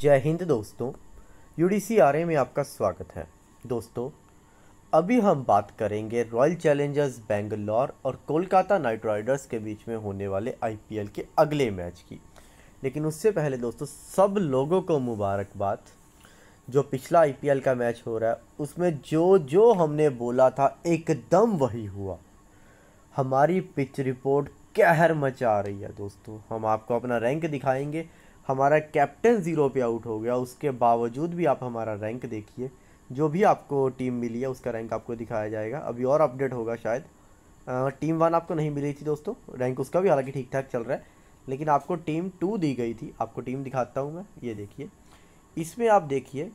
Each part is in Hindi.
जय हिंद दोस्तों यू डी में आपका स्वागत है दोस्तों अभी हम बात करेंगे रॉयल चैलेंजर्स बेंगलोर और कोलकाता नाइट राइडर्स के बीच में होने वाले आई के अगले मैच की लेकिन उससे पहले दोस्तों सब लोगों को मुबारकबाद जो पिछला आई का मैच हो रहा है उसमें जो जो हमने बोला था एकदम वही हुआ हमारी पिच रिपोर्ट कहर मचा रही है दोस्तों हम आपको अपना रैंक दिखाएंगे हमारा कैप्टन ज़ीरो पे आउट हो गया उसके बावजूद भी आप हमारा रैंक देखिए जो भी आपको टीम मिली है उसका रैंक आपको दिखाया जाएगा अभी और अपडेट होगा शायद आ, टीम वन आपको नहीं मिली थी दोस्तों रैंक उसका भी हालांकि ठीक ठाक चल रहा है लेकिन आपको टीम टू दी गई थी आपको टीम दिखाता हूँ मैं ये देखिए इसमें आप देखिए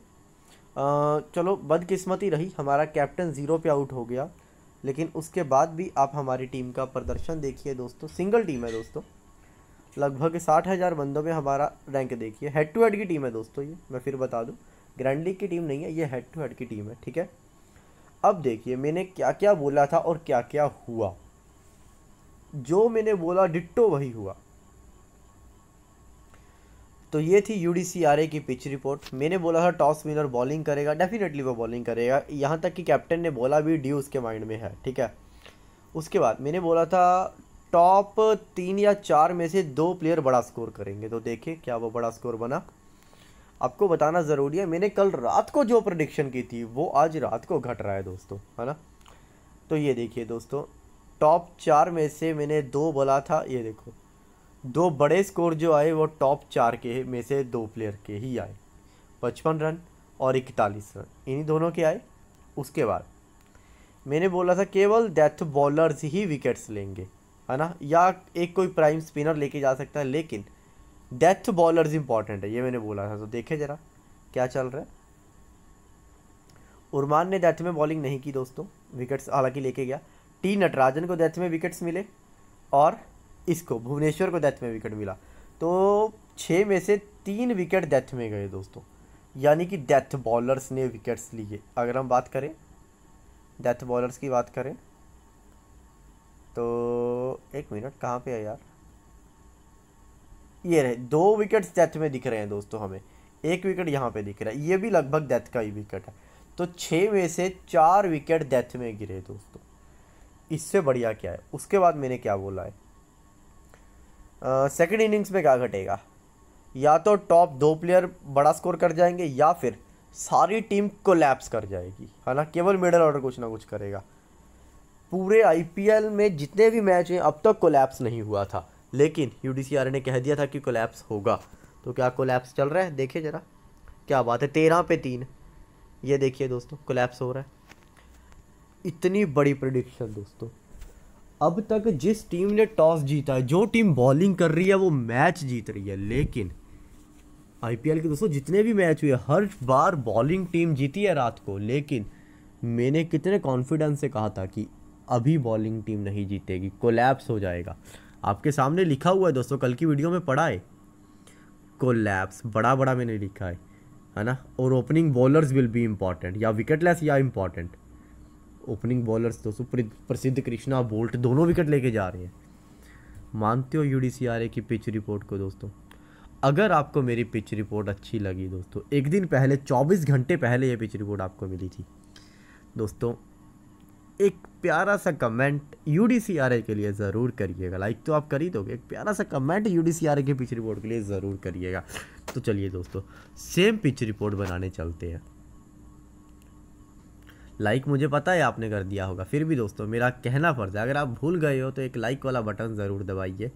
चलो बदकिस्मती रही हमारा कैप्टन ज़ीरो पे आउट हो गया लेकिन उसके बाद भी आप हमारी टीम का प्रदर्शन देखिए दोस्तों सिंगल टीम है दोस्तों लगभग साठ हज़ार बंदों में हमारा रैंक देखिए हेड टू हेड की टीम है दोस्तों ये मैं फिर बता दूँ ग्रैंड लीग की टीम नहीं है ये हेड टू हेड की टीम है ठीक है अब देखिए मैंने क्या क्या बोला था और क्या क्या हुआ जो मैंने बोला डिट्टो वही हुआ तो ये थी यू की पिच रिपोर्ट मैंने बोला था टॉस विनर बॉलिंग करेगा डेफिनेटली वो बॉलिंग करेगा यहाँ तक कि कैप्टन ने बोला भी ड्यू उसके माइंड में है ठीक है उसके बाद मैंने बोला था टॉप तीन या चार में से दो प्लेयर बड़ा स्कोर करेंगे तो देखें क्या वो बड़ा स्कोर बना आपको बताना ज़रूरी है मैंने कल रात को जो प्रडिक्शन की थी वो आज रात को घट रहा है दोस्तों है ना तो ये देखिए दोस्तों टॉप चार में से मैंने दो बोला था ये देखो दो बड़े स्कोर जो आए वो टॉप चार के में से दो प्लेयर के ही आए पचपन रन और इकतालीस रन इन्हीं दोनों के आए उसके बाद मैंने बोला था केवल डेथ बॉलर्स ही विकेट्स लेंगे है ना या एक कोई प्राइम स्पिनर लेके जा सकता है लेकिन डेथ बॉलर्स इंपॉर्टेंट है ये मैंने बोला था तो देखे ज़रा क्या चल रहा है उर्मान ने डेथ में बॉलिंग नहीं की दोस्तों विकेट्स हालांकि लेके गया टी नटराजन को डेथ में विकेट्स मिले और इसको भुवनेश्वर को डेथ में विकेट मिला तो छः में से तीन विकेट डेथ में गए दोस्तों यानी कि डेथ बॉलर्स ने विकेट्स लिए अगर हम बात करें डेथ बॉलर्स की बात करें तो एक मिनट कहाँ पे है यार ये रहे दो विकेट्स डेथ में दिख रहे हैं दोस्तों हमें एक विकेट यहाँ पे दिख रहा है ये भी लगभग डेथ का ही विकेट है तो छः में से चार विकेट डेथ में गिरे दोस्तों इससे बढ़िया क्या है उसके बाद मैंने क्या बोला है सेकेंड इनिंग्स में क्या घटेगा या तो टॉप दो प्लेयर बड़ा स्कोर कर जाएंगे या फिर सारी टीम को कर जाएगी है ना केवल मिडल ऑर्डर कुछ ना कुछ करेगा पूरे आईपीएल में जितने भी मैच हैं अब तक कोलैप्स नहीं हुआ था लेकिन यू ने कह दिया था कि कोलैप्स होगा तो क्या कोलैप्स चल रहा है देखिए ज़रा क्या बात है तेरह पे तीन ये देखिए दोस्तों कोलैप्स हो रहा है इतनी बड़ी प्रडिक्शन दोस्तों अब तक जिस टीम ने टॉस जीता है जो टीम बॉलिंग कर रही है वो मैच जीत रही है लेकिन आईपीएल के दोस्तों जितने भी मैच हुए हर बार बॉलिंग टीम जीती है रात को लेकिन मैंने कितने कॉन्फिडेंस से कहा था कि अभी बॉलिंग टीम नहीं जीतेगी कोलैप्स हो जाएगा आपके सामने लिखा हुआ है दोस्तों कल की वीडियो में पढ़ा है कोलैप्स बड़ा बड़ा मैंने लिखा है है ना और opening bowlers will be important या लेस या इम्पॉर्टेंट ओपनिंग बॉलर्स दोस्तों प्रसिद्ध कृष्णा बोल्ट दोनों विकेट लेके जा रहे हैं मानते हो यू की पिच रिपोर्ट को दोस्तों अगर आपको मेरी पिच रिपोर्ट अच्छी लगी दोस्तों एक दिन पहले 24 घंटे पहले ये पिच रिपोर्ट आपको मिली थी दोस्तों एक प्यारा सा कमेंट यू के लिए ज़रूर करिएगा लाइक तो आप कर ही दोगे एक प्यारा सा comment U K pitch report के लिए ज़रूर करिएगा तो चलिए दोस्तों सेम पिच रिपोर्ट बनाने चलते हैं लाइक मुझे पता है आपने कर दिया होगा फिर भी दोस्तों मेरा कहना फर्ज है अगर आप भूल गए हो तो एक लाइक वाला बटन ज़रूर दबाइए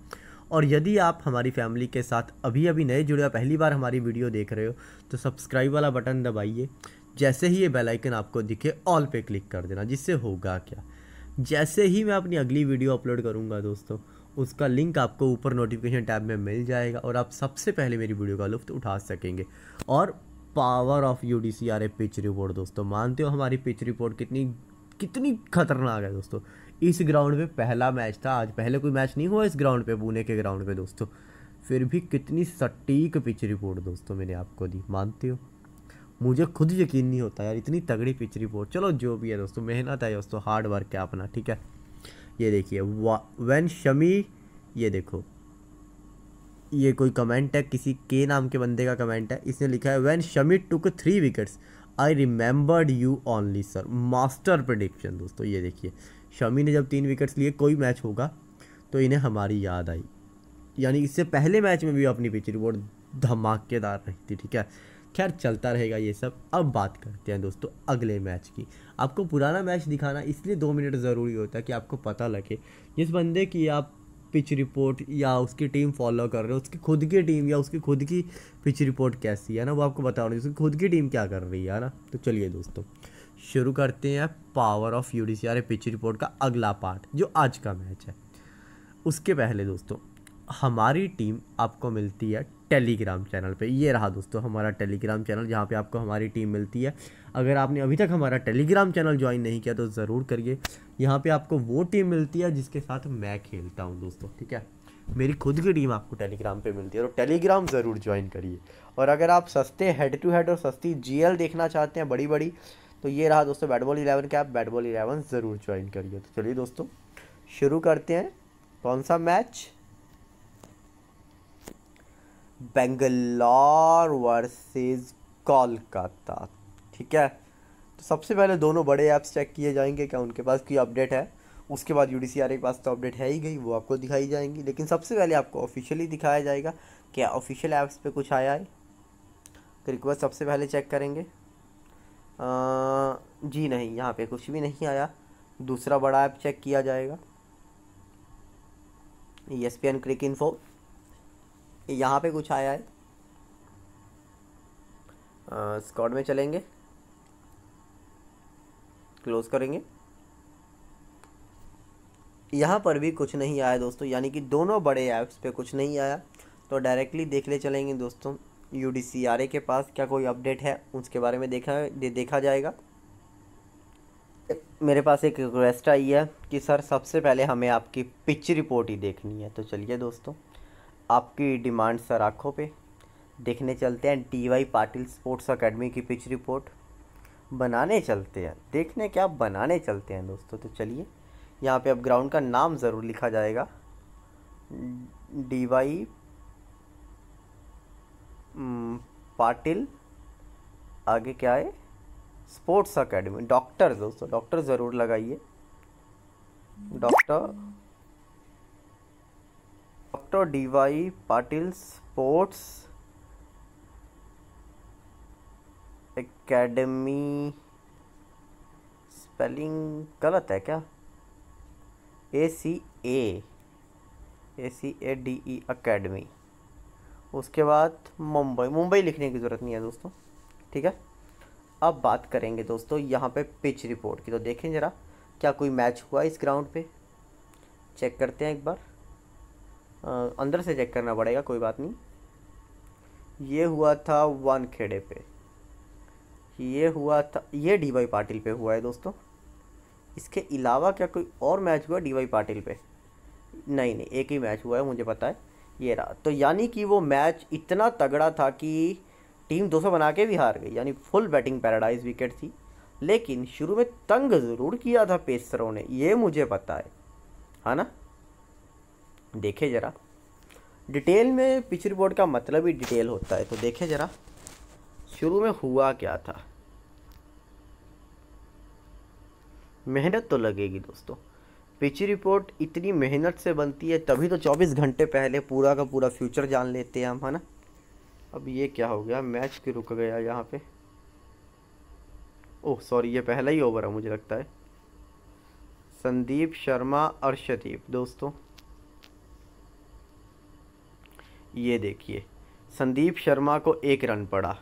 और यदि आप हमारी फैमिली के साथ अभी अभी नए जुड़े हो पहली बार हमारी वीडियो देख रहे हो तो सब्सक्राइब वाला बटन दबाइए जैसे ही ये बेल आइकन आपको दिखे ऑल पे क्लिक कर देना जिससे होगा क्या जैसे ही मैं अपनी अगली वीडियो अपलोड करूँगा दोस्तों उसका लिंक आपको ऊपर नोटिफिकेशन टैब में मिल जाएगा और आप सबसे पहले मेरी वीडियो का लुफ्त उठा सकेंगे और power of U D C R A pitch report दोस्तों मानते हो हमारी पिच रिपोर्ट कितनी कितनी खतरनाक है दोस्तों इस ग्राउंड पे पहला मैच था आज पहले कोई मैच नहीं हुआ इस ग्राउंड पे पुणे के ग्राउंड पे दोस्तों फिर भी कितनी सटीक पिच रिपोर्ट दोस्तों मैंने आपको दी मानते हो मुझे खुद यकीन नहीं होता यार इतनी तगड़ी पिच रिपोर्ट चलो जो भी है दोस्तों मेहनत है दोस्तों हार्ड वर्क है अपना ठीक है ये देखिए वैन शमी ये देखो ये कोई कमेंट है किसी के नाम के बंदे का कमेंट है इसने लिखा है when Shami took three wickets I remembered you only sir master prediction दोस्तों ये देखिए शमी ने जब तीन विकेट्स लिए कोई मैच होगा तो इन्हें हमारी याद आई यानी इससे पहले मैच में भी अपनी पिच रिपोर्ट धमाकेदार रही थी ठीक है खैर चलता रहेगा ये सब अब बात करते हैं दोस्तों अगले मैच की आपको पुराना मैच दिखाना इसलिए दो मिनट ज़रूरी होता है कि आपको पता लगे जिस बंदे की आप पिच रिपोर्ट या उसकी टीम फॉलो कर रहे हो उसकी खुद की टीम या उसकी खुद की पिच रिपोर्ट कैसी है ना वो आपको बता रही है उसकी खुद की टीम क्या कर रही है ना तो चलिए दोस्तों शुरू करते हैं power of U D pitch report का अगला पार्ट जो आज का मैच है उसके पहले दोस्तों हमारी टीम आपको मिलती है टेलीग्राम चैनल पे ये रहा दोस्तों हमारा टेलीग्राम चैनल जहाँ पे आपको हमारी टीम मिलती है अगर आपने अभी तक हमारा टेलीग्राम चैनल ज्वाइन नहीं किया तो ज़रूर करिए यहाँ पे आपको वो टीम मिलती है जिसके साथ मैं खेलता हूँ दोस्तों ठीक है मेरी खुद की टीम आपको टेलीग्राम पे मिलती है और टेलीग्राम ज़रूर ज्वाइन करिए और अगर आप सस्ते हेड टू हेड और सस्ती जी देखना चाहते हैं बड़ी बड़ी तो ये रहा दोस्तों बैट बॉल इलेवन का आप बैट बॉल इलेवन ज़रूर ज्वाइन करिए तो चलिए दोस्तों शुरू करते हैं कौन सा मैच बेंगलोर वर्सेस कोलकाता ठीक है तो सबसे पहले दोनों बड़े ऐप्स चेक किए जाएंगे क्या उनके पास कोई अपडेट है उसके बाद यू के पास तो अपडेट है ही गई वो आपको दिखाई जाएंगी लेकिन सबसे पहले आपको ऑफिशियली दिखाया जाएगा क्या ऑफिशियल ऐप्स पे कुछ आया है तो रिक्वेस्ट सबसे पहले चेक करेंगे आ, जी नहीं यहाँ पे कुछ भी नहीं आया दूसरा बड़ा ऐप चेक किया जाएगा E S P N cric info यहाँ पे कुछ आया है स्कॉट में चलेंगे क्लोज करेंगे यहाँ पर भी कुछ नहीं आया दोस्तों यानी कि दोनों बड़े ऐप्स पे कुछ नहीं आया तो डायरेक्टली देख ले चलेंगे दोस्तों यू के पास क्या कोई अपडेट है उसके बारे में देखा दे, देखा जाएगा मेरे पास एक रिक्वेस्ट आई है कि सर सबसे पहले हमें आपकी पिच रिपोर्ट ही देखनी है तो चलिए दोस्तों आपकी डिमांड सर आँखों पे देखने चलते हैं D Y Patil sports academy की पिच रिपोर्ट बनाने चलते हैं देखने क्या बनाने चलते हैं दोस्तों तो चलिए यहाँ पे अब ग्राउंड का नाम ज़रूर लिखा जाएगा डी वाई पाटिल आगे क्या है स्पोर्ट्स अकेडमी डॉक्टर दोस्तों डॉक्टर ज़रूर लगाइए doctor doctor D Y Patil sports academy spelling गलत है क्या ए सी ए ए सी ए डी ई अकेडमी उसके बाद मुंबई मुंबई लिखने की ज़रूरत नहीं है दोस्तों ठीक है अब बात करेंगे दोस्तों यहाँ पे पिच रिपोर्ट की तो देखें ज़रा क्या कोई मैच हुआ इस ग्राउंड पे चेक करते हैं एक बार अंदर से चेक करना पड़ेगा कोई बात नहीं ये हुआ था वन खेड़े पे ये हुआ था ये डी वाई पाटिल पे हुआ है दोस्तों इसके अलावा क्या कोई और मैच हुआ डी वाई पाटिल पे नहीं नहीं एक ही मैच हुआ है मुझे पता है ये रहा तो यानी कि वो मैच इतना तगड़ा था कि टीम 200 बना के भी हार गई यानी फुल बैटिंग पैराडाइज विकेट थी लेकिन शुरू में तंग ज़रूर किया था पेसरों ने ये मुझे पता है है हाँ ना देखे ज़रा डिटेल में पिक्चर बोर्ड का मतलब ही डिटेल होता है तो देखें ज़रा शुरू में हुआ क्या था मेहनत तो लगेगी दोस्तों पिच रिपोर्ट इतनी मेहनत से बनती है तभी तो 24 घंटे पहले पूरा का पूरा फ्यूचर जान लेते हैं हम है ना अब ये क्या हो गया मैच क्यों रुक गया यहाँ पे ओह सॉरी ये पहला ही ओवर है मुझे लगता है संदीप शर्मा अर्शदीप दोस्तों ये देखिए संदीप शर्मा को एक रन पड़ा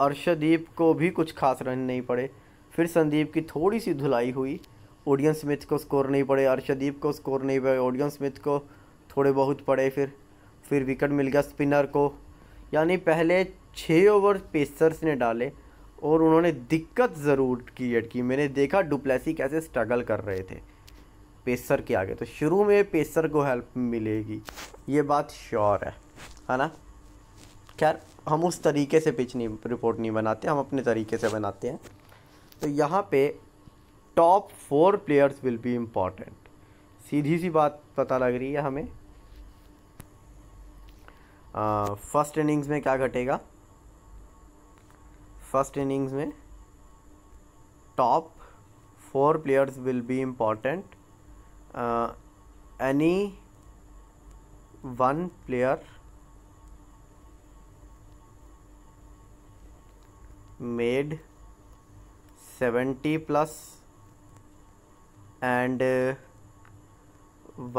अर्शदीप को भी कुछ खास रन नहीं पड़े फिर संदीप की थोड़ी सी धुलाई हुई ओडियन स्मिथ को स्कोर नहीं पड़े अर्शदीप को स्कोर नहीं पड़े ओडियन स्मिथ को थोड़े बहुत पड़े फिर फिर विकेट मिल गया स्पिनर को यानी पहले छः ओवर पेसर्स ने डाले और उन्होंने दिक्कत ज़रूर की की मैंने देखा डुप्लेसी कैसे स्ट्रगल कर रहे थे पेसर के आगे तो शुरू में पेसर को हेल्प मिलेगी ये बात श्योर है है ना खैर हम उस तरीके से पिच नहीं रिपोर्ट नहीं बनाते हम अपने तरीके से बनाते हैं तो यहाँ पे top four players will be important सीधी सी बात पता लग रही है हमें फर्स्ट इनिंग्स में क्या घटेगा फर्स्ट इनिंग्स में top four players will be important uh, any one player made 70 plus and uh,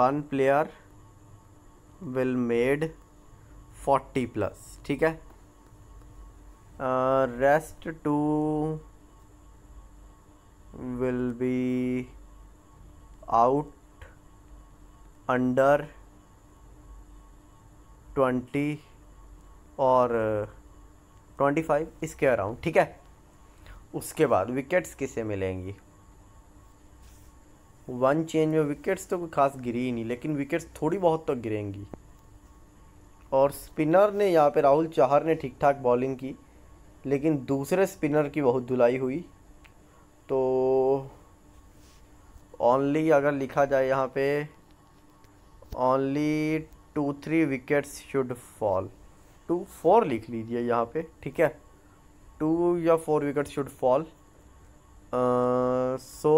one player will made 40 plus ठीक है rest two will be out under twenty और ट्वेंटी फाइव इसके अराउंड ठीक है उसके बाद विकेट्स किसे मिलेंगी वन चेंज में विकेट्स तो कोई खास गिरी ही नहीं लेकिन विकेट्स थोड़ी बहुत तो गिरेंगी और स्पिनर ने यहाँ पे राहुल चाहर ने ठीक ठाक बॉलिंग की लेकिन दूसरे स्पिनर की बहुत धुलाई हुई तो ओनली अगर लिखा जाए यहाँ पे only two three wickets should fall two four लिख लीजिए यहाँ पे ठीक है टू या four wicket should fall so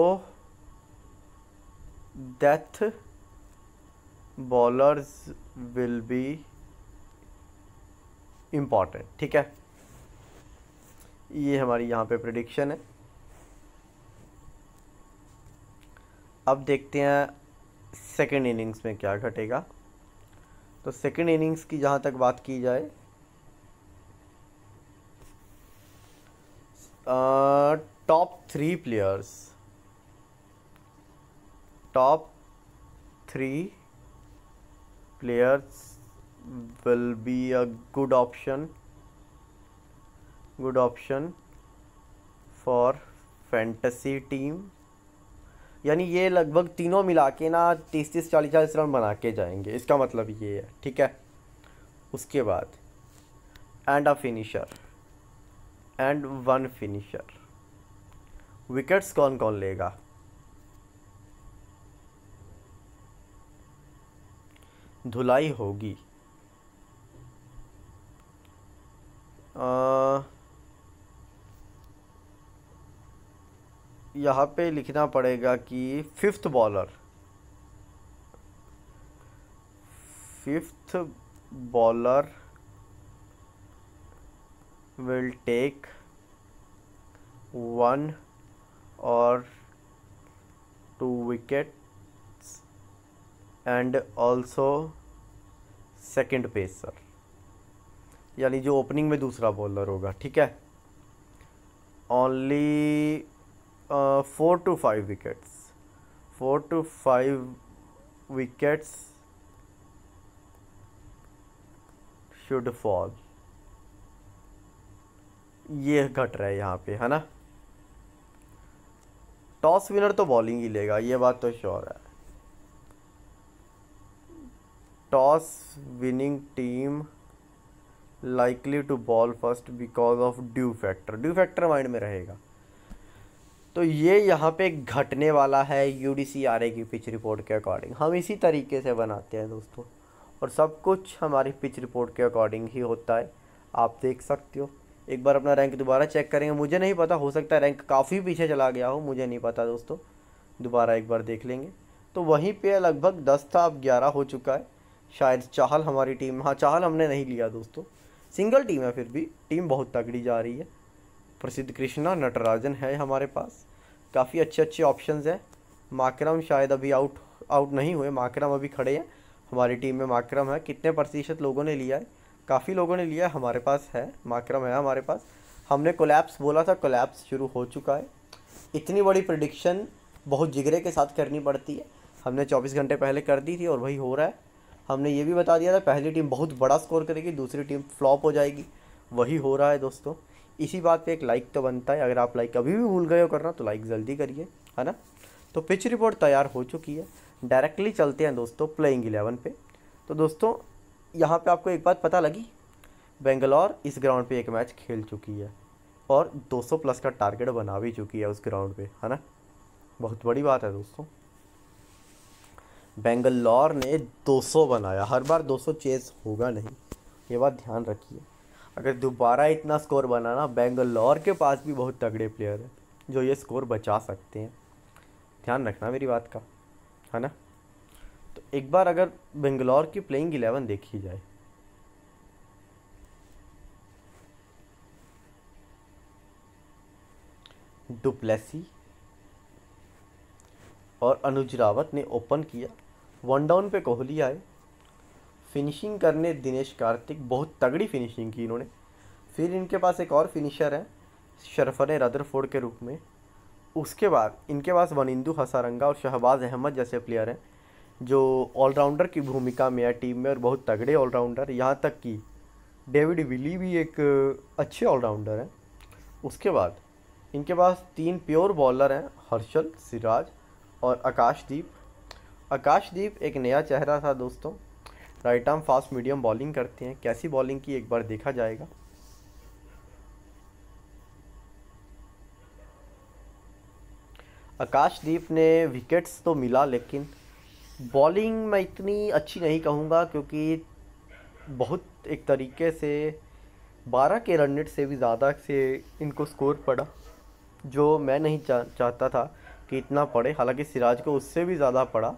death bowlers will be important ठीक है ये हमारी यहाँ पे प्रडिक्शन है अब देखते हैं सेकेंड इनिंग्स में क्या घटेगा तो सेकेंड इनिंग्स की जहाँ तक बात की जाए top three players top three players will be a good option good option for fantasy team यानी ये लगभग तीनों मिला के ना तीस तीस चालीस चालीस रन बना के जाएंगे इसका मतलब ये है ठीक है उसके बाद and a finisher and one finisher wickets कौन कौन लेगा धुलाई होगी आ, यहाँ पे लिखना पड़ेगा कि fifth bowler fifth bowler will take one और two wickets and also second pacer यानी जो ओपनिंग में दूसरा बॉलर होगा ठीक है only four to five wickets four to five wickets should fall ये घट रहा है यहाँ पे है ना टॉस विनर तो बॉलिंग ही लेगा ये बात तो श्योर है toss winning team likely to bowl first because of dew factor dew factor mind में रहेगा तो ये यहाँ पे घटने वाला है U D C R A की पिच रिपोर्ट के अकॉर्डिंग हम इसी तरीके से बनाते हैं दोस्तों और सब कुछ हमारी पिच रिपोर्ट के अकॉर्डिंग ही होता है आप देख सकते हो एक बार अपना रैंक दोबारा चेक करेंगे मुझे नहीं पता हो सकता है रैंक काफ़ी पीछे चला गया हो मुझे नहीं पता दोस्तों दोबारा एक बार देख लेंगे तो वहीं पे लगभग दस था अब ग्यारह हो चुका है शायद चाहल हमारी टीम हाँ चाहल हमने नहीं लिया दोस्तों सिंगल टीम है फिर भी टीम बहुत तगड़ी जा रही है प्रसिद्ध कृष्णा नटराजन है हमारे पास काफ़ी अच्छे अच्छे ऑप्शंस हैं माकरम शायद अभी आउट आउट नहीं हुए माकरम अभी खड़े हैं हमारी टीम में माकरम है कितने प्रतिशत लोगों ने लिया है काफ़ी लोगों ने लिया है हमारे पास है माकरम है हमारे पास हमने कोलैप्स बोला था कोलैप्स शुरू हो चुका है इतनी बड़ी प्रडिक्शन बहुत जिगरे के साथ करनी पड़ती है हमने चौबीस घंटे पहले कर दी थी और वही हो रहा है हमने ये भी बता दिया था पहली टीम बहुत बड़ा स्कोर करेगी दूसरी टीम फ्लॉप हो जाएगी वही हो रहा है दोस्तों इसी बात पे एक लाइक तो बनता है अगर आप लाइक अभी भी भूल गए हो करना तो लाइक जल्दी करिए है ना तो पिच रिपोर्ट तैयार हो चुकी है डायरेक्टली चलते हैं दोस्तों प्लेइंग इलेवन पे तो दोस्तों यहाँ पे आपको एक बात पता लगी बेंगलोर इस ग्राउंड पे एक मैच खेल चुकी है और 200 प्लस का टारगेट बना भी चुकी है उस ग्राउंड पे है ना बहुत बड़ी बात है दोस्तों बेंगलोर ने 200 बनाया हर बार 200 चेस होगा नहीं ये बात ध्यान रखिए अगर दोबारा इतना स्कोर बनाना बेंगलोर के पास भी बहुत तगड़े प्लेयर हैं जो ये स्कोर बचा सकते हैं ध्यान रखना मेरी बात का है ना तो एक बार अगर बेंगलोर की प्लेइंग इलेवन देखी जाए डुप्लेसी और अनुज रावत ने ओपन किया वन डाउन पे कोहली आए फिनिशिंग करने दिनेश कार्तिक बहुत तगड़ी फिनिशिंग की इन्होंने फिर इनके पास एक और फिनिशर है शरफन रदरफोर्ड के रूप में उसके बाद इनके पास इंदू हसारंगा और शहबाज अहमद जैसे प्लेयर हैं जो ऑलराउंडर की भूमिका में है टीम में और बहुत तगड़े ऑलराउंडर यहाँ तक कि डेविड विली भी एक अच्छे ऑलराउंडर हैं उसके बाद इनके पास तीन प्योर बॉलर हैं हर्षल सिराज और आकाशदीप आकाशदीप एक नया चेहरा था दोस्तों right arm fast medium bowling करते हैं कैसी बॉलिंग की एक बार देखा जाएगा आकाशदीप ने विकेट्स तो मिला लेकिन बॉलिंग मैं इतनी अच्छी नहीं कहूँगा क्योंकि बहुत एक तरीके से बारह के रन रेट से भी ज़्यादा से इनको स्कोर पड़ा जो मैं नहीं चा, चाहता था कि इतना पड़े हालांकि सिराज को उससे भी ज़्यादा पड़ा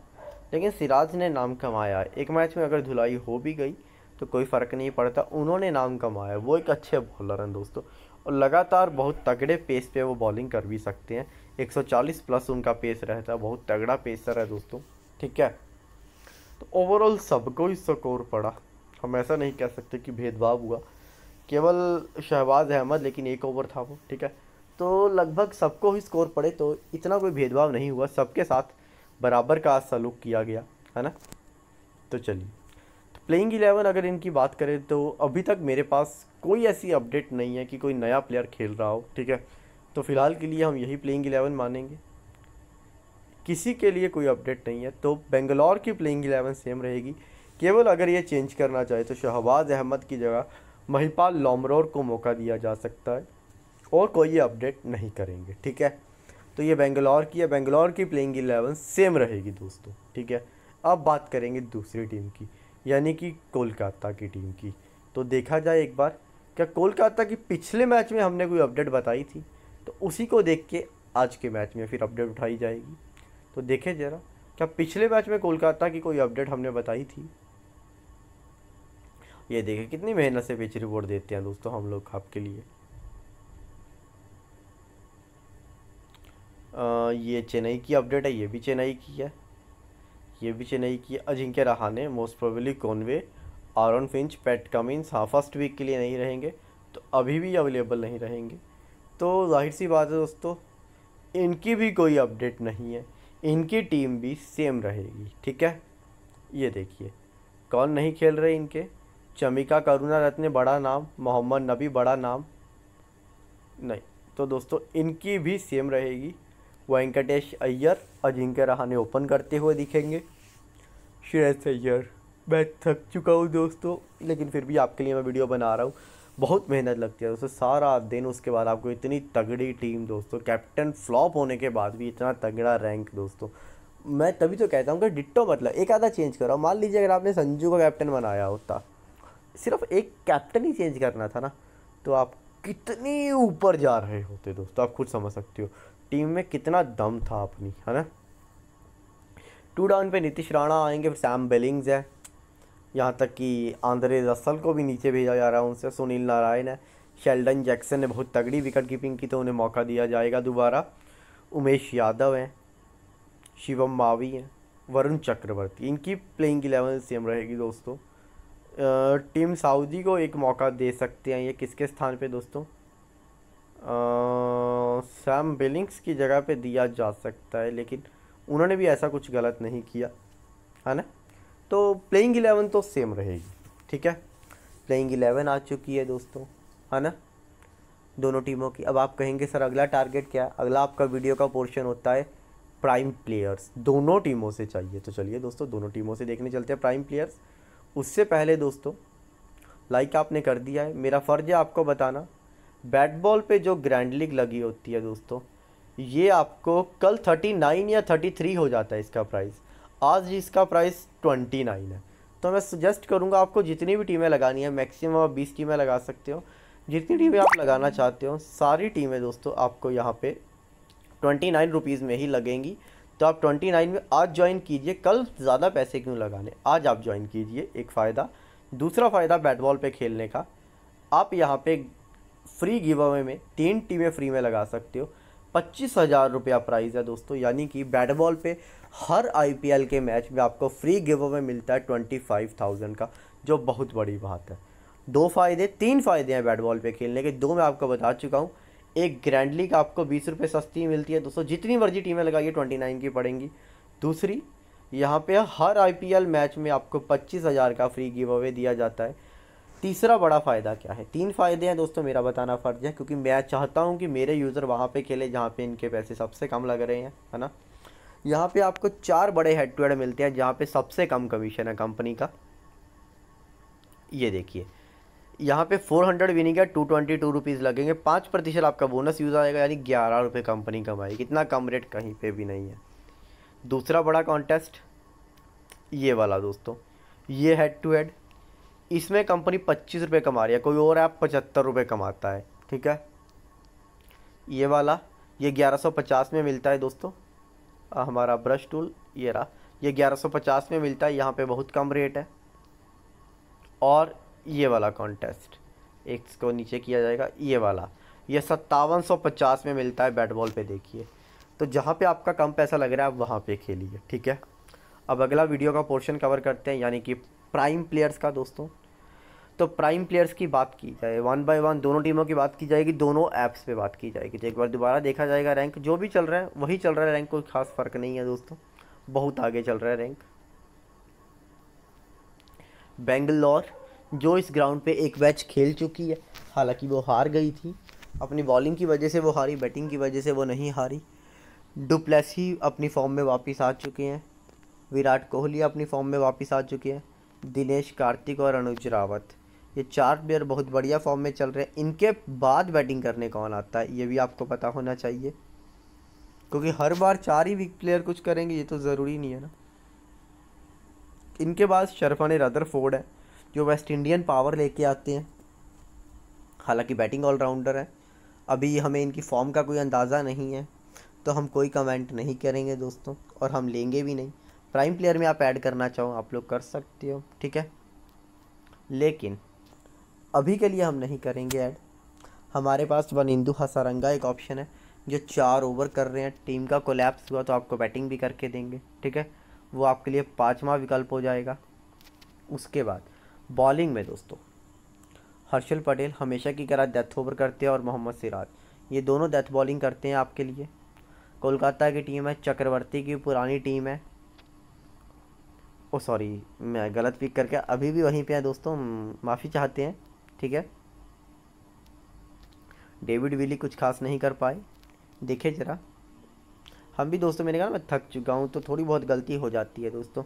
लेकिन सिराज ने नाम कमाया एक मैच में अगर धुलाई हो भी गई तो कोई फ़र्क नहीं पड़ता उन्होंने नाम कमाया वो एक अच्छे बॉलर हैं दोस्तों और लगातार बहुत तगड़े पेस पे वो बॉलिंग कर भी सकते हैं 140 प्लस उनका पेस रहता है बहुत तगड़ा पेसर है दोस्तों ठीक है तो ओवरऑल सबको ही स्कोर पड़ा हम ऐसा नहीं कह सकते कि भेदभाव हुआ केवल शहबाज अहमद लेकिन एक ओवर था वो ठीक है तो लगभग सबको ही स्कोर पड़े तो इतना कोई भेदभाव नहीं हुआ सबके साथ बराबर का आज सलूक किया गया है ना तो चलिए तो प्लेइंग इलेवन अगर इनकी बात करें तो अभी तक मेरे पास कोई ऐसी अपडेट नहीं है कि कोई नया प्लेयर खेल रहा हो ठीक है तो फ़िलहाल के लिए हम यही प्लेइंग इलेवन मानेंगे किसी के लिए कोई अपडेट नहीं है तो बेंगलौर की प्लेइंग इलेवन सेम रहेगी केवल अगर ये चेंज करना चाहे तो शहबाज अहमद की जगह महिपाल लॉमरोर को मौका दिया जा सकता है और कोई ये अपडेट नहीं करेंगे ठीक है तो ये बेंगलौर की या बेंगलौर की प्लेइंग इलेवन सेम रहेगी दोस्तों ठीक है अब बात करेंगे दूसरी टीम की यानी कि कोलकाता की टीम की तो देखा जाए एक बार क्या कोलकाता की पिछले मैच में हमने कोई अपडेट बताई थी तो उसी को देख के आज के मैच में फिर अपडेट उठाई जाएगी तो देखें ज़रा क्या पिछले मैच में कोलकाता की कोई अपडेट हमने बताई थी ये देखें कितनी मेहनत से पिच रिपोर्ट देते हैं दोस्तों हम लोग आपके लिए ये चेन्नई की अपडेट है ये भी चेन्नई की है ये भी चेन्नई की Ajinkya Rahane most probably Conway Aaron Finch Pat Cummins हाँ फर्स्ट वीक के लिए नहीं रहेंगे तो अभी भी अवेलेबल नहीं रहेंगे तो जाहिर सी बात है दोस्तों इनकी भी कोई अपडेट नहीं है इनकी टीम भी सेम रहेगी ठीक है ये देखिए कौन नहीं खेल रहे इनके चमिका करुणा रत्न बड़ा नाम मोहम्मद नबी बड़ा नाम नहीं तो दोस्तों इनकी भी सेम रहेगी वेंकटेश अय्यर अजिंक्य रहाने ओपन करते हुए दिखेंगे श्रेयस अय्यर मैं थक चुका हूँ दोस्तों लेकिन फिर भी आपके लिए मैं वीडियो बना रहा हूँ बहुत मेहनत लगती है दोस्तों सारा दिन उसके बाद आपको इतनी तगड़ी टीम दोस्तों कैप्टन फ्लॉप होने के बाद भी इतना तगड़ा रैंक दोस्तों मैं तभी तो कहता हूँ कि डिट्टो मतलब एक आधा चेंज करो मान लीजिए अगर आपने संजू का कैप्टन बनाया होता सिर्फ एक कैप्टन ही चेंज करना था ना तो आप कितनी ऊपर जा रहे होते दोस्तों आप खुद समझ सकते हो टीम में कितना दम था अपनी है ना टू डाउन पे नीतीश राणा आएंगे फिर सैम बेलिंग्स है यहाँ तक कि आंद्रे रसल को भी नीचे भेजा जा रहा है उनसे सुनील नारायण है शेल्डन जैक्सन ने बहुत तगड़ी विकेट कीपिंग की तो उन्हें मौका दिया जाएगा दोबारा उमेश यादव हैं शिवम मावी हैं वरुण चक्रवर्ती इनकी प्लेइंग इलेवन सेम रहेगी दोस्तों टीम साउदी को एक मौका दे सकते हैं ये किसके स्थान पे दोस्तों सैम बिलिंग्स की जगह पे दिया जा सकता है लेकिन उन्होंने भी ऐसा कुछ गलत नहीं किया है ना तो प्लेइंग इलेवन तो सेम रहेगी ठीक है प्लेइंग इलेवन आ चुकी है दोस्तों है ना दोनों टीमों की अब आप कहेंगे सर अगला टारगेट क्या है अगला आपका वीडियो का पोर्शन होता है प्राइम प्लेयर्स दोनों टीमों से चाहिए तो चलिए दोस्तों दोनों टीमों से देखने चलते हैं प्राइम प्लेयर्स उससे पहले दोस्तों लाइक आपने कर दिया है मेरा फ़र्ज़ है आपको बताना बैट बॉल पे जो ग्रैंड लीग लगी होती है दोस्तों ये आपको कल थर्टी नाइन या थर्टी थ्री हो जाता है इसका प्राइस आज इसका प्राइस ट्वेंटी नाइन है तो मैं सजेस्ट करूँगा आपको जितनी भी टीमें लगानी है मैक्सिमम आप बीस टीमें लगा सकते हो जितनी टीमें आप लगाना चाहते हो सारी टीमें दोस्तों आपको यहाँ पे ट्वेंटी नाइन रुपीज़ में ही लगेंगी तो आप ट्वेंटी नाइन में आज ज्वाइन कीजिए कल ज़्यादा पैसे क्यों लगाने आज आप ज्वाइन कीजिए एक फ़ायदा दूसरा फ़ायदा बैट बॉल पर खेलने का आप यहाँ पर फ्री गिव अवे में तीन टीमें फ्री में लगा सकते हो पच्चीस हज़ार रुपया प्राइज़ है दोस्तों यानी कि बैट बॉल पे हर आईपीएल के मैच में आपको फ्री गिव अवे मिलता है ट्वेंटी फाइव थाउजेंड का जो बहुत बड़ी बात है दो फ़ायदे तीन फ़ायदे हैं बैट बॉल पे खेलने के दो मैं आपको बता चुका हूँ एक ग्रैंड लीग आपको बीस रुपये सस्ती मिलती है दोस्तों जितनी मर्जी टीमें लगाइए ट्वेंटी नाइन की पड़ेंगी दूसरी यहाँ पे हर आईपीएल मैच में आपको पच्चीस हज़ार का फ्री गिव अवे दिया जाता है तीसरा बड़ा फ़ायदा क्या है तीन फ़ायदे हैं दोस्तों मेरा बताना फ़र्ज है क्योंकि मैं चाहता हूँ कि मेरे यूज़र वहाँ पे खेले जहाँ पे इनके पैसे सबसे कम लग रहे हैं है ना यहाँ पे आपको चार बड़े हेड टू हेड मिलते हैं जहाँ पे सबसे कम कमीशन है कंपनी का ये देखिए यहाँ पे 400 हंड्रेड विनिंग है टू ट्वेंटी टू रुपीज़ लगेंगे पाँच प्रतिशत आपका बोनस यूज़ आएगा यानी ग्यारह रुपये कंपनी कमाएगी इतना कम रेट कहीं पे भी नहीं है दूसरा बड़ा कॉन्टेस्ट ये वाला दोस्तों ये हेड टू हेड इसमें कंपनी पच्चीस रुपये कमा रही है कोई और ऐप पचहत्तर रुपये कमाता है ठीक है ये वाला ये ग्यारह सौ पचास में मिलता है दोस्तों आ, हमारा ब्रश टूल ये रहा ये ग्यारह सौ पचास में मिलता है यहाँ पे बहुत कम रेट है और ये वाला कॉन्टेस्ट एक को नीचे किया जाएगा ये वाला ये सत्तावन सौ पचास में मिलता है बैट बॉल पर देखिए तो जहाँ पर आपका कम पैसा लग रहा है आप वहाँ पर खेलिए ठीक है अब अगला वीडियो का पोर्शन कवर करते हैं यानी कि प्राइम प्लेयर्स का दोस्तों तो प्राइम प्लेयर्स की बात की जाए वन बाय वन दोनों टीमों की बात की जाएगी दोनों ऐप्स पे बात की जाएगी तो एक बार दोबारा देखा जाएगा रैंक जो भी चल रहा है वही चल रहा है रैंक कोई खास फ़र्क नहीं है दोस्तों बहुत आगे चल रहा है रैंक बेंगलोर जो इस ग्राउंड पे एक मैच खेल चुकी है हालांकि वो हार गई थी अपनी बॉलिंग की वजह से वो हारी बैटिंग की वजह से वो नहीं हारी डुप्लेसी अपनी फॉर्म में वापस आ चुके हैं विराट कोहली अपनी फॉर्म में वापस आ चुके हैं दिनेश कार्तिक और अनुज रावत ये चार प्लेयर बहुत बढ़िया फॉर्म में चल रहे हैं इनके बाद बैटिंग करने कौन आता है ये भी आपको पता होना चाहिए क्योंकि हर बार चार ही वीक प्लेयर कुछ करेंगे ये तो ज़रूरी नहीं है ना इनके बाद शरफान फोर्ड है जो वेस्ट इंडियन पावर लेके आते हैं हालांकि बैटिंग ऑलराउंडर है अभी हमें इनकी फॉर्म का कोई अंदाज़ा नहीं है तो हम कोई कमेंट नहीं करेंगे दोस्तों और हम लेंगे भी नहीं प्राइम प्लेयर में आप ऐड करना चाहो आप लोग कर सकते हो ठीक है लेकिन अभी के लिए हम नहीं करेंगे ऐड हमारे पास वनिंदु हसारंगा एक ऑप्शन है जो चार ओवर कर रहे हैं टीम का कोलैप्स हुआ तो आपको बैटिंग भी करके देंगे ठीक है वो आपके लिए पाँचवा विकल्प हो जाएगा उसके बाद बॉलिंग में दोस्तों हर्षल पटेल हमेशा की तरह डेथ ओवर करते हैं और मोहम्मद सिराज ये दोनों डेथ बॉलिंग करते हैं आपके लिए कोलकाता की टीम है चक्रवर्ती की पुरानी टीम है ओ सॉरी मैं गलत पिक करके अभी भी वहीं पे है दोस्तों माफ़ी चाहते हैं ठीक है डेविड विली कुछ खास नहीं कर पाए देखे ज़रा हम भी दोस्तों मैंने कहा मैं थक चुका हूँ तो थोड़ी बहुत गलती हो जाती है दोस्तों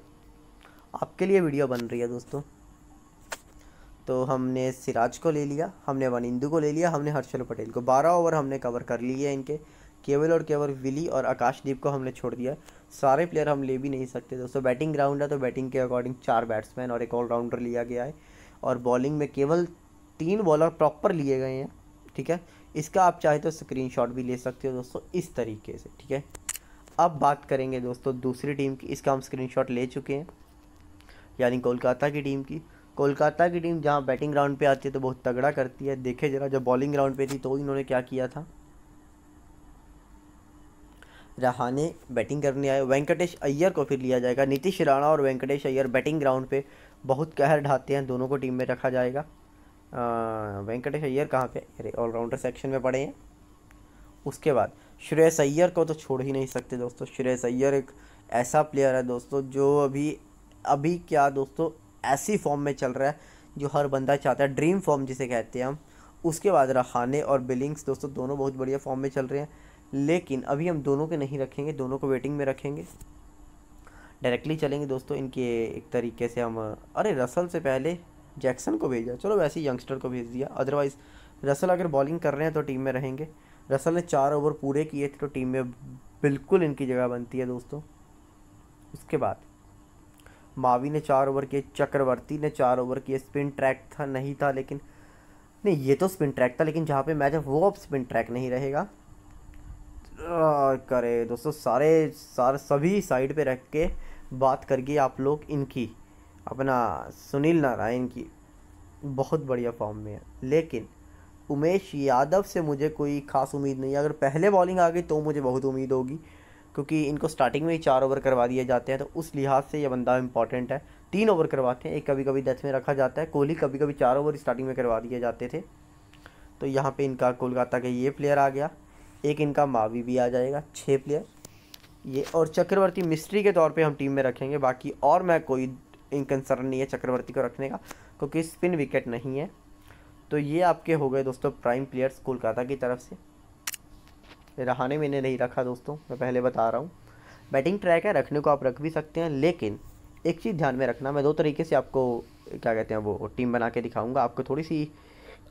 आपके लिए वीडियो बन रही है दोस्तों तो हमने सिराज को ले लिया हमने इंदू को ले लिया हमने हर्षल पटेल को बारह ओवर हमने कवर कर लिए इनके केवल और केवल विली और आकाशदीप को हमने छोड़ दिया सारे प्लेयर हम ले भी नहीं सकते दोस्तों बैटिंग ग्राउंड है तो बैटिंग के अकॉर्डिंग चार बैट्समैन और एक ऑलराउंडर लिया गया है और बॉलिंग में केवल तीन बॉलर प्रॉपर लिए गए हैं ठीक है इसका आप चाहे तो स्क्रीनशॉट भी ले सकते हो दोस्तों इस तरीके से ठीक है अब बात करेंगे दोस्तों दूसरी टीम की इसका हम स्क्रीनशॉट ले चुके हैं यानी कोलकाता की टीम की कोलकाता की टीम जहाँ बैटिंग ग्राउंड पे आती है तो बहुत तगड़ा करती है देखे जरा जब बॉलिंग ग्राउंड पे थी तो इन्होंने क्या किया था रहाने बैटिंग करने आए वेंकटेश अय्यर को फिर लिया जाएगा नीतीश राणा और वेंकटेश अय्यर बैटिंग ग्राउंड पे बहुत कहर ढाते हैं दोनों को टीम में रखा जाएगा वेंकटेश अय्यर कहाँ पे अरे ऑलराउंडर सेक्शन में पड़े हैं उसके बाद श्रेयस अय्यर को तो छोड़ ही नहीं सकते दोस्तों श्रेयस अय्यर एक ऐसा प्लेयर है दोस्तों जो अभी अभी क्या दोस्तों ऐसी फॉर्म में चल रहा है जो हर बंदा चाहता है ड्रीम फॉर्म जिसे कहते हैं हम उसके बाद रहाने और बिलिंग्स दोस्तों दोनों बहुत बढ़िया फॉर्म में चल रहे हैं लेकिन अभी हम दोनों के नहीं रखेंगे दोनों को वेटिंग में रखेंगे डायरेक्टली चलेंगे दोस्तों इनके एक तरीके से हम अरे रसल से पहले जैक्सन को भेजा चलो वैसे ही यंगस्टर को भेज दिया अदरवाइज़ रसल अगर बॉलिंग कर रहे हैं तो टीम में रहेंगे रसल ने चार ओवर पूरे किए थे तो टीम में बिल्कुल इनकी जगह बनती है दोस्तों उसके बाद मावी ने चार ओवर किए चक्रवर्ती ने चार ओवर किए स्पिन ट्रैक था नहीं था लेकिन नहीं ये तो स्पिन ट्रैक था लेकिन जहाँ पे मैच है वो अब स्पिन ट्रैक नहीं रहेगा करे दोस्तों सारे सारे सभी साइड पे रख के बात करिए आप लोग इनकी अपना सुनील नारायण की बहुत बढ़िया फॉर्म में है लेकिन उमेश यादव से मुझे कोई खास उम्मीद नहीं है अगर पहले बॉलिंग आ गई तो मुझे बहुत उम्मीद होगी क्योंकि इनको स्टार्टिंग में ही चार ओवर करवा दिए जाते हैं तो उस लिहाज से ये बंदा इंपॉर्टेंट है तीन ओवर करवाते हैं एक कभी कभी डेथ में रखा जाता है कोहली कभी कभी चार ओवर स्टार्टिंग में करवा दिए जाते थे तो यहाँ पे इनका कोलकाता का ये प्लेयर आ गया एक इनका मावी भी आ जाएगा छः प्लेयर ये और चक्रवर्ती मिस्ट्री के तौर पे हम टीम में रखेंगे बाकी और मैं कोई इन कंसर्न नहीं है चक्रवर्ती को रखने का क्योंकि स्पिन विकेट नहीं है तो ये आपके हो गए दोस्तों प्राइम प्लेयर्स कोलकाता की तरफ से रहाने मैंने नहीं रखा दोस्तों मैं पहले बता रहा हूँ बैटिंग ट्रैक है रखने को आप रख भी सकते हैं लेकिन एक चीज़ ध्यान में रखना मैं दो तरीके से आपको क्या कहते हैं वो टीम बना के दिखाऊंगा आपको थोड़ी सी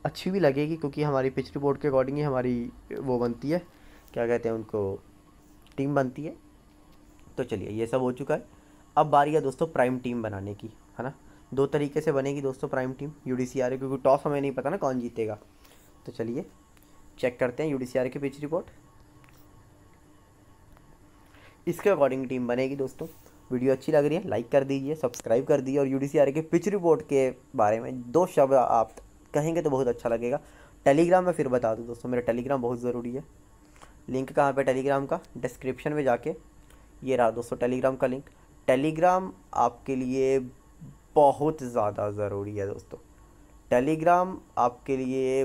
अच्छी भी लगेगी क्योंकि हमारी पिच रिपोर्ट के अकॉर्डिंग ही हमारी वो बनती है क्या कहते हैं उनको टीम बनती है तो चलिए ये सब हो चुका है अब बारी है दोस्तों प्राइम टीम बनाने की है ना दो तरीके से बनेगी दोस्तों prime team U D C R क्योंकि टॉस हमें नहीं पता ना कौन जीतेगा तो चलिए चेक करते हैं यू डी सी आर की पिच रिपोर्ट इसके अकॉर्डिंग टीम बनेगी दोस्तों वीडियो अच्छी लग रही है लाइक कर दीजिए सब्सक्राइब कर दीजिए और यू डी सी आर के पिच रिपोर्ट के बारे में दो शब्द आप कहेंगे तो बहुत अच्छा लगेगा टेलीग्राम में फिर बता दूँ दोस्तों मेरा टेलीग्राम बहुत ज़रूरी है लिंक कहाँ पे टेलीग्राम का डिस्क्रिप्शन में जाके ये रहा दोस्तों टेलीग्राम का लिंक टेलीग्राम आपके लिए बहुत ज़्यादा ज़रूरी है दोस्तों टेलीग्राम आपके लिए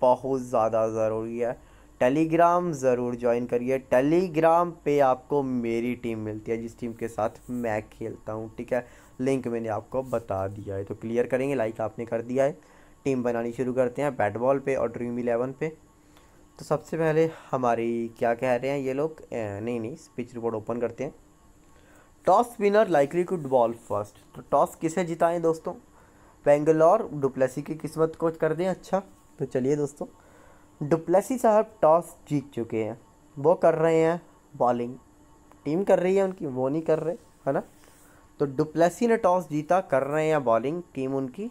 बहुत ज़्यादा ज़रूरी है टेलीग्राम ज़रूर ज्वाइन करिए टेलीग्राम पे आपको मेरी टीम मिलती है जिस टीम के साथ मैं खेलता हूँ ठीक है लिंक मैंने आपको बता दिया है तो क्लियर करेंगे लाइक आपने कर दिया है टीम बनानी शुरू करते हैं बैट बॉल पे और ड्रीम इलेवन पे तो सबसे पहले हमारी क्या कह रहे हैं ये लोग नहीं नहीं स्पीच रिपोर्ट ओपन करते हैं toss winner likely to bowl first तो टॉस किसे जिताएं दोस्तों बेंगलोर डुप्लेसी की किस्मत को कर दें अच्छा तो चलिए दोस्तों डुप्लेसी साहब टॉस जीत चुके हैं वो कर रहे हैं बॉलिंग टीम कर रही है उनकी वो नहीं कर रहे है ना तो डुप्लेसी ने टॉस जीता कर रहे हैं बॉलिंग टीम उनकी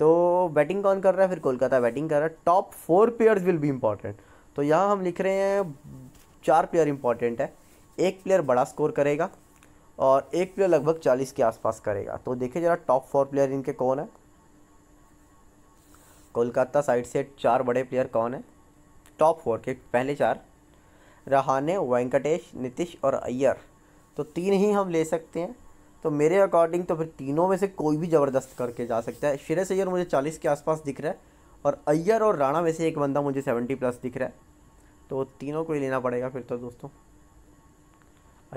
तो बैटिंग कौन कर रहा है फिर कोलकाता बैटिंग कर रहा है top four players will be important तो यहाँ हम लिख रहे हैं चार प्लेयर इम्पॉर्टेंट है एक प्लेयर बड़ा स्कोर करेगा और एक प्लेयर लगभग चालीस के आसपास करेगा तो देखिए ज़रा टॉप फोर प्लेयर इनके कौन है कोलकाता साइड से चार बड़े प्लेयर कौन है टॉप फोर के पहले चार रहाने वेंकटेश नीतिश और अय्यर तो तीन ही हम ले सकते हैं तो मेरे अकॉर्डिंग तो फिर तीनों में से कोई भी ज़बरदस्त करके जा सकता है श्रेयस अय्यर मुझे चालीस के आसपास दिख रहा है और अय्यर और राणा में से एक बंदा मुझे सेवेंटी प्लस दिख रहा है तो तीनों को ही लेना पड़ेगा फिर तो दोस्तों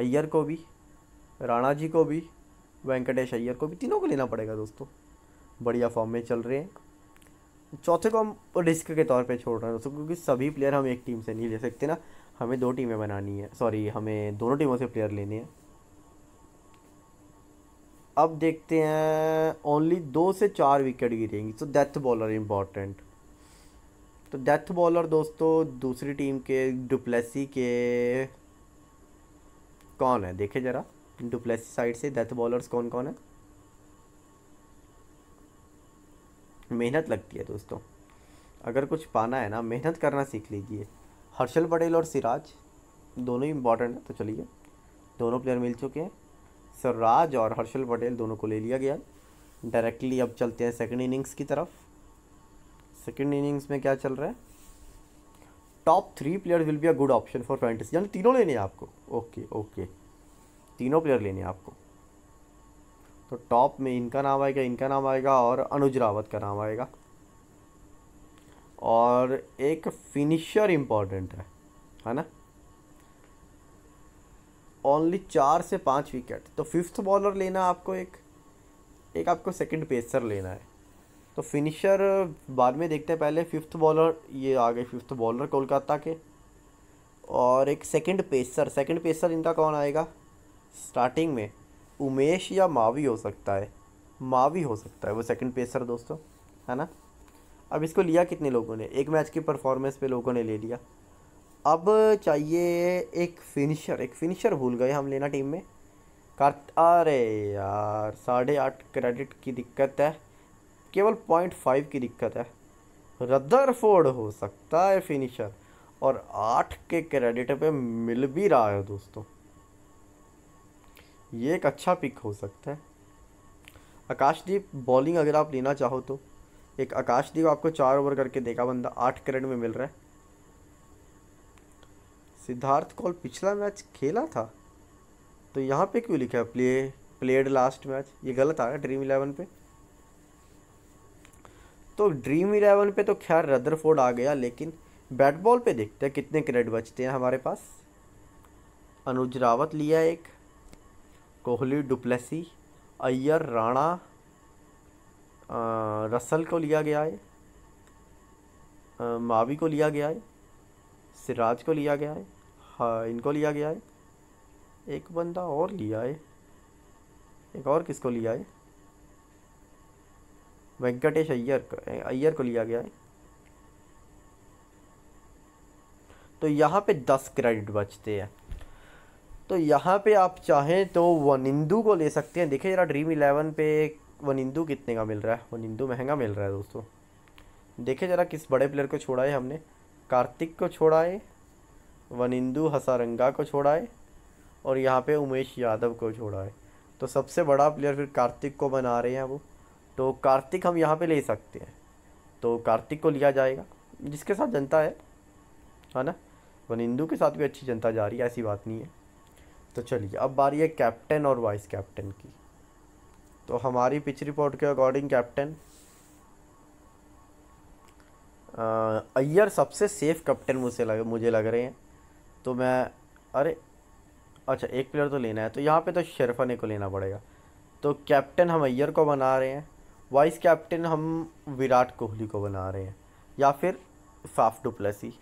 अय्यर को भी राणा जी को भी वेंकटेश अय्यर को भी तीनों को लेना पड़ेगा दोस्तों बढ़िया फॉर्म में चल रहे हैं चौथे को हम रिस्क के तौर पे छोड़ रहे हैं दोस्तों क्योंकि सभी प्लेयर हम एक टीम से नहीं ले सकते ना हमें दो टीमें बनानी है सॉरी हमें दोनों टीमों से प्लेयर लेने हैं अब देखते हैं ओनली दो से चार विकेट गिरेंगी तो डेथ बॉलर इम्पॉर्टेंट तो डेथ बॉलर दोस्तों दूसरी टीम के डुप्लेसी के कौन है देखे ज़रा डुप्लेसी साइड से डेथ बॉलर्स कौन कौन है मेहनत लगती है दोस्तों अगर कुछ पाना है ना मेहनत करना सीख लीजिए हर्षल पटेल और सिराज दोनों ही इम्पॉर्टेंट है तो चलिए दोनों प्लेयर मिल चुके हैं सरराज और हर्षल पटेल दोनों को ले लिया गया डायरेक्टली अब चलते हैं सेकेंड इनिंग्स की तरफ सेकेंड इनिंग्स में क्या चल रहा है top three player will be a good option for twenty यानी तीनों लेने हैं आपको ओके ओके तीनों प्लेयर लेने हैं आपको तो टॉप में इनका नाम आएगा इनका नाम आएगा और अनुज रावत का नाम आएगा और एक फिनिशर इम्पॉर्टेंट है है ना ओनली चार से पाँच विकेट तो फिफ्थ बॉलर लेना आपको एक एक आपको सेकंड पेसर लेना है तो फिनिशर बाद में देखते हैं पहले फिफ्थ बॉलर ये आ गए फिफ्थ बॉलर कोलकाता के और एक सेकंड पेसर सेकंड पेसर इनका कौन आएगा स्टार्टिंग में उमेश या मावी हो सकता है मावी हो सकता है वो सेकंड पेसर दोस्तों है ना अब इसको लिया कितने लोगों ने एक मैच की परफॉर्मेंस पे लोगों ने ले लिया अब चाहिए एक फिनिशर एक फिनिशर भूल गए हम लेना टीम में कार्त अरे यार साढ़े आठ क्रेडिट की दिक्कत है केवल पॉइंट फाइव की दिक्कत है रदर फोर्ड हो सकता है फिनिशर और आठ के क्रेडिट पे मिल भी रहा है दोस्तों ये एक अच्छा पिक हो सकता है आकाशदीप बॉलिंग अगर आप लेना चाहो तो एक आकाशदीप आपको चार ओवर करके देगा बंदा आठ करेंट में मिल रहा है सिद्धार्थ कॉल पिछला मैच खेला था तो यहाँ पे क्यों लिखा है प्ले प्लेड लास्ट मैच ये गलत आ रहा ड्रीम इलेवन पे तो ड्रीम इलेवन पे तो खैर रदरफोर्ड आ गया लेकिन बैट बॉल पे देखते हैं कितने क्रेडिट बचते हैं हमारे पास अनुज रावत लिया एक कोहली डुप्लेसी अय्यर राणा रसल को लिया गया है मावी को लिया गया है सिराज को लिया गया है हाँ इनको लिया गया है एक बंदा और लिया है एक और किसको लिया है वेंकटेश अय्यर अय्यर को लिया गया है तो यहाँ पे दस क्रेडिट बचते हैं तो यहाँ पे आप चाहें तो वनिंदु को ले सकते हैं देखिए ज़रा ड्रीम इलेवन पे वनिंदू कितने का मिल रहा है वनिंदु महंगा मिल रहा है दोस्तों देखिए ज़रा किस बड़े प्लेयर को छोड़ा है हमने कार्तिक को छोड़ा है वनिंदू हसारंगा को छोड़ा है और यहाँ पे उमेश यादव को छोड़ा है तो सबसे बड़ा प्लेयर फिर कार्तिक को बना रहे हैं वो तो कार्तिक हम यहाँ पर ले सकते हैं तो कार्तिक को लिया जाएगा जिसके साथ जनता है है ना वनिंदू के साथ भी अच्छी जनता जा रही है ऐसी बात नहीं है तो चलिए अब बारी है कैप्टन और वाइस कैप्टन की तो हमारी पिच रिपोर्ट के अकॉर्डिंग कैप्टन अय्यर सबसे सेफ कैप्टन मुझसे लग मुझे लग रहे हैं तो मैं अरे अच्छा एक प्लेयर तो लेना है तो यहाँ पे तो शेरफाने को लेना पड़ेगा तो कैप्टन हम अय्यर को बना रहे हैं वाइस कैप्टन हम विराट कोहली को बना रहे हैं या फिर फाफ डुप्लेसी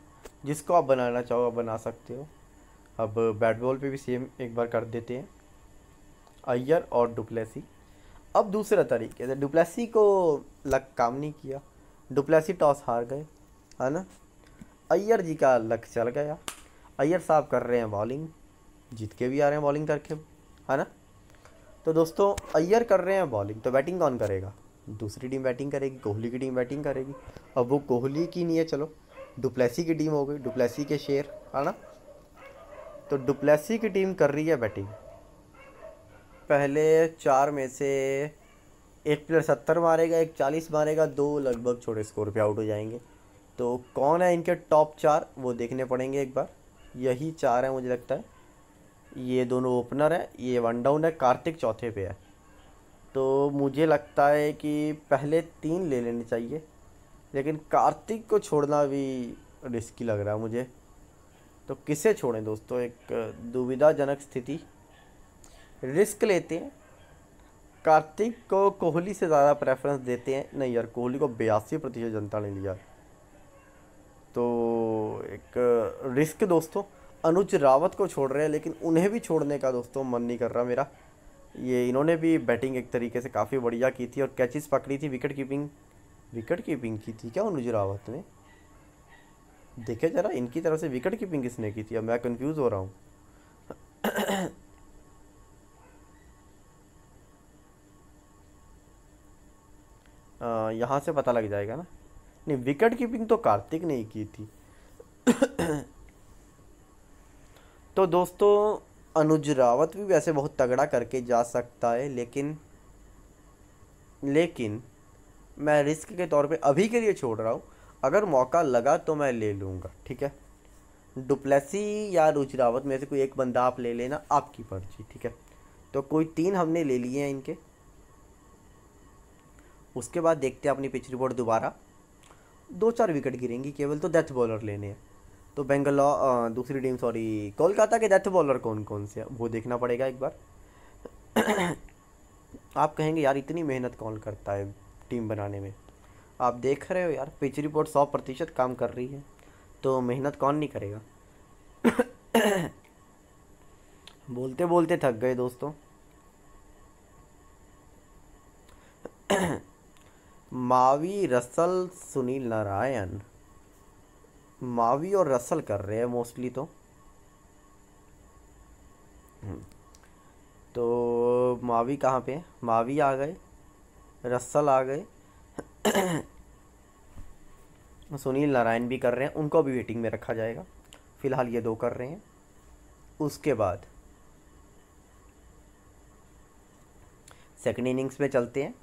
जिसको आप बनाना चाहो आप बना सकते हो अब बैट बॉल पे भी सेम एक बार कर देते हैं अय्यर और डुप्लेसी अब दूसरा तरीके से डुप्लेसी को लक काम नहीं किया डुप्लेसी टॉस हार गए है ना अय्यर जी का लक चल गया अय्यर साहब कर रहे हैं बॉलिंग जीत के भी आ रहे हैं बॉलिंग करके है ना तो दोस्तों अय्यर कर रहे हैं बॉलिंग तो बैटिंग कौन करेगा दूसरी टीम बैटिंग करेगी कोहली की टीम बैटिंग करेगी अब वो कोहली की नहीं है चलो डुप्लेसी की टीम हो गई डुप्लेसी के शेयर है ना तो डुप्लेसी की टीम कर रही है बैटिंग पहले चार में से एक प्लेयर सत्तर मारेगा एक चालीस मारेगा दो लगभग छोटे स्कोर पे आउट हो जाएंगे तो कौन है इनके टॉप चार वो देखने पड़ेंगे एक बार यही चार है मुझे लगता है ये दोनों ओपनर हैं ये वन डाउन है कार्तिक चौथे पे है तो मुझे लगता है कि पहले तीन ले लेने चाहिए लेकिन कार्तिक को छोड़ना भी रिस्की लग रहा है मुझे तो किसे छोड़ें दोस्तों एक दुविधाजनक स्थिति रिस्क लेते हैं कार्तिक को कोहली से ज़्यादा प्रेफरेंस देते हैं नहीं यार कोहली को बयासी प्रतिशत जनता ने लिया तो एक रिस्क दोस्तों अनुज रावत को छोड़ रहे हैं लेकिन उन्हें भी छोड़ने का दोस्तों मन नहीं कर रहा मेरा ये इन्होंने भी बैटिंग एक तरीके से काफ़ी बढ़िया की थी और कैचेस पकड़ी थी विकेट कीपिंग विकेट कीपिंग की थी क्या अनुज रावत ने देखे जरा इनकी तरफ से विकेट कीपिंग किसने की थी अब मैं कंफ्यूज हो रहा हूँ यहाँ से पता लग जाएगा ना नहीं विकेट कीपिंग तो कार्तिक ने ही की थी तो दोस्तों अनुज रावत भी वैसे बहुत तगड़ा करके जा सकता है लेकिन लेकिन मैं रिस्क के तौर पे अभी के लिए छोड़ रहा हूँ अगर मौका लगा तो मैं ले लूँगा ठीक है डुप्लेसी या रावत में से कोई एक बंदा आप ले लेना आपकी पर्ची ठीक है तो कोई तीन हमने ले लिए हैं इनके उसके बाद देखते हैं अपनी पिच रिपोर्ट दोबारा दो चार विकेट गिरेंगी केवल तो डेथ बॉलर लेने हैं तो बेंगलो दूसरी टीम सॉरी कोलकाता के डेथ बॉलर कौन कौन से वो देखना पड़ेगा एक बार आप कहेंगे यार इतनी मेहनत कौन करता है टीम बनाने में आप देख रहे हो यार पिच रिपोर्ट सौ प्रतिशत काम कर रही है तो मेहनत कौन नहीं करेगा बोलते बोलते थक गए दोस्तों Mavi Russell Sunil Narine Mavi और रसल कर रहे हैं मोस्टली तो हम्म। तो मावी कहाँ पे मावी आ गए रसल आ गए सुनील नारायण भी कर रहे हैं उनको भी वेटिंग में रखा जाएगा फ़िलहाल ये दो कर रहे हैं उसके बाद सेकेंड इनिंग्स में चलते हैं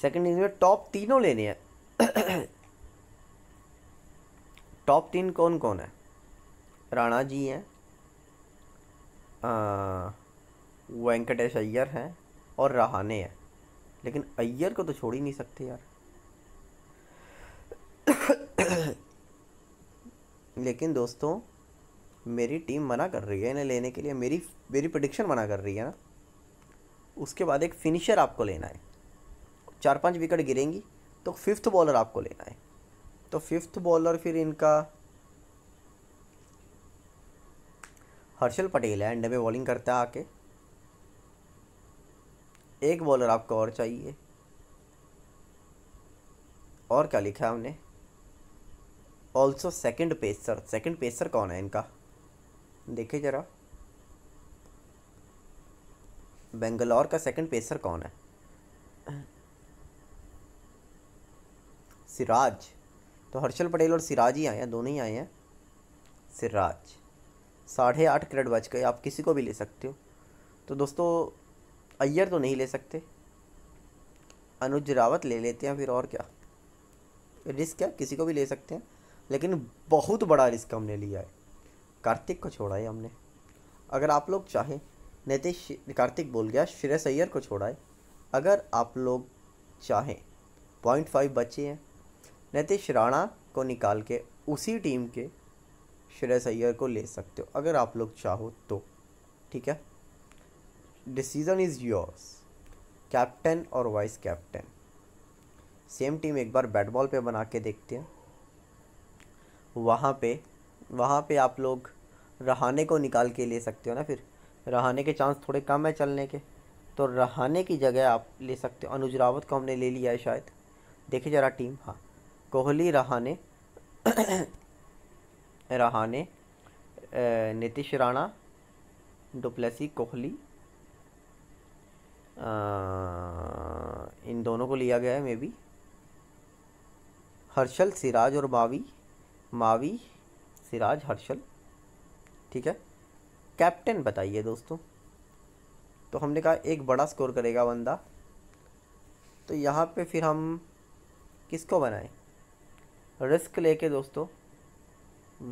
सेकेंड इनिंग्स में टॉप तीनों लेने हैं टॉप तीन कौन कौन है राणा जी हैं वेंकटेश अय्यर हैं और रहाने हैं लेकिन अय्यर को तो छोड़ ही नहीं सकते यार लेकिन दोस्तों मेरी टीम मना कर रही है इन्हें लेने के लिए मेरी मेरी प्रडिक्शन मना कर रही है ना उसके बाद एक फिनिशर आपको लेना है चार पांच विकेट गिरेंगी तो फिफ्थ बॉलर आपको लेना है तो फिफ्थ बॉलर फिर इनका हर्षल पटेल है एंड में बॉलिंग करता है आके एक बॉलर आपको और चाहिए और क्या लिखा है हमने also second pacer second pacer कौन है इनका देखिए ज़रा बेंगलौर का सेकेंड पेसर कौन है सिराज तो हर्षल पटेल और सिराज ही आए हैं दोनों ही आए हैं सिराज साढ़े आठ करेट बच गए आप किसी को भी ले सकते हो तो दोस्तों अय्यर तो नहीं ले सकते अनुज रावत ले लेते हैं फिर और क्या रिस्क क्या किसी को भी ले सकते हैं लेकिन बहुत बड़ा रिस्क हमने लिया है कार्तिक को छोड़ा है हमने अगर आप लोग चाहें नितिश कार्तिक बोल गया श्रेयस अय्यर को छोड़ा है अगर आप लोग चाहें पॉइंट फाइव बचे हैं नितिश राणा को निकाल के उसी टीम के श्रेयस अय्यर को ले सकते हो अगर आप लोग चाहो तो ठीक है डिसीजन इज़ योर्स कैप्टन और वाइस कैप्टन सेम टीम एक बार बैट बॉल पे बना के देखते हैं वहाँ पे वहाँ पे आप लोग रहाने को निकाल के ले सकते हो ना फिर रहाने के चांस थोड़े कम है चलने के तो रहाने की जगह आप ले सकते हो अनुज रावत को हमने ले लिया है शायद देखिए ज़रा टीम हाँ कोहली रहाने रहाने नीतीश राणा डुप्लेसी कोहली इन दोनों को लिया गया है मे बी हर्षल सिराज और मावी मावी सिराज हर्षल ठीक है कैप्टन बताइए दोस्तों तो हमने कहा एक बड़ा स्कोर करेगा बंदा तो यहाँ पे फिर हम किसको बनाएं रिस्क लेके दोस्तों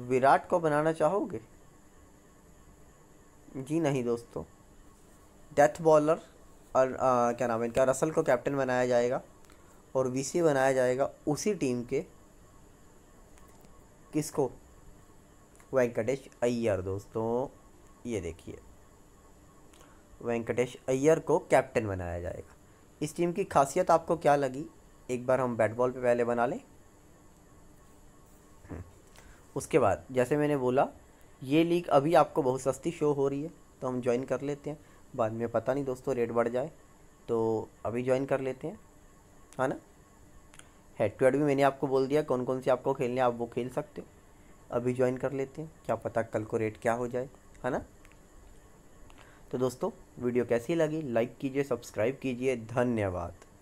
विराट को बनाना चाहोगे जी नहीं दोस्तों डेथ बॉलर और आ, क्या नाम है इनका रसल को कैप्टन बनाया जाएगा और वीसी बनाया जाएगा उसी टीम के किसको वेंकटेश अय्यर दोस्तों ये देखिए वेंकटेश अय्यर को कैप्टन बनाया जाएगा इस टीम की खासियत आपको क्या लगी एक बार हम बैट बॉल पे पहले बना लें हम्म, उसके बाद जैसे मैंने बोला ये लीग अभी आपको बहुत सस्ती शो हो रही है तो हम ज्वाइन कर लेते हैं बाद में पता नहीं दोस्तों रेट बढ़ जाए तो अभी ज्वाइन कर लेते हैं है हाँ ना हेड टू हेड भी मैंने आपको बोल दिया कौन कौन से आपको खेलने आप वो खेल सकते हो अभी ज्वाइन कर लेते हैं क्या पता कल को रेट क्या हो जाए है हाँ ना तो दोस्तों वीडियो कैसी लगी लाइक कीजिए सब्सक्राइब कीजिए धन्यवाद